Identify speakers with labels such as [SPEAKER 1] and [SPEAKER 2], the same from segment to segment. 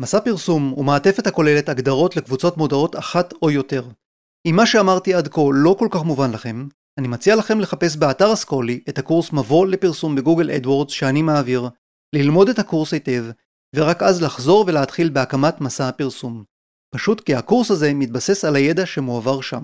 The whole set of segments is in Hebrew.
[SPEAKER 1] מסע פרסום הוא מעטפת הכוללת הגדרות לקבוצות מודעות אחת או יותר. אם מה שאמרתי עד כה לא כל כך מובן לכם, אני מציע לכם לחפש באתר אסכולי את הקורס מבוא לפרסום בגוגל אדוורדס שאני מעביר, ללמוד את הקורס היטב, ורק אז לחזור ולהתחיל בהקמת מסע הפרסום. פשוט כי הקורס הזה מתבסס על הידע שמועבר שם.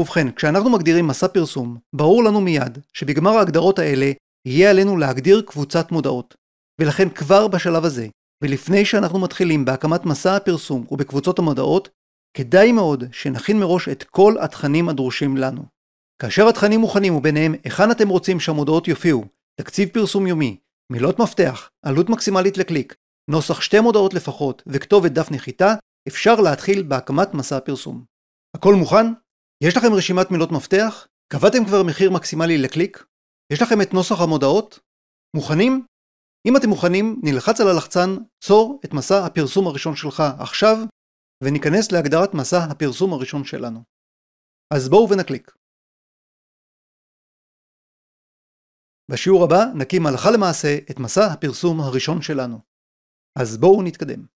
[SPEAKER 1] ובכן, כשאנחנו מגדירים מסע פרסום, ברור לנו מיד שבגמר ההגדרות האלה יהיה עלינו להגדיר קבוצת מודעות. ולכן כבר בשלב הזה, ולפני שאנחנו מתחילים בהקמת מסע הפרסום ובקבוצות המודעות, כדאי מאוד שנכין מראש את כל התכנים הדרושים לנו. כאשר התכנים מוכנים וביניהם היכן אתם רוצים שהמודעות יופיעו, תקציב פרסום יומי, מילות מפתח, עלות מקסימלית לקליק, נוסח שתי מודעות לפחות וכתובת דף נחיתה, אפשר להתחיל בהקמת מסע הפרסום. הכל מוכן? יש לכם רשימת מילות מפתח? קבעתם כבר מחיר מקסימלי לקליק? יש לכם את נוסח המודעות? מוכנים? אם אתם מוכנים, נלחץ על הלחצן "צור את מסע הפרסום הראשון שלך עכשיו" וניכנס להגדרת מסע הפרסום הראשון שלנו. אז בואו ונקליק. בשיעור הבא נקים הלכה למעשה את מסע הפרסום הראשון שלנו. אז בואו נתקדם.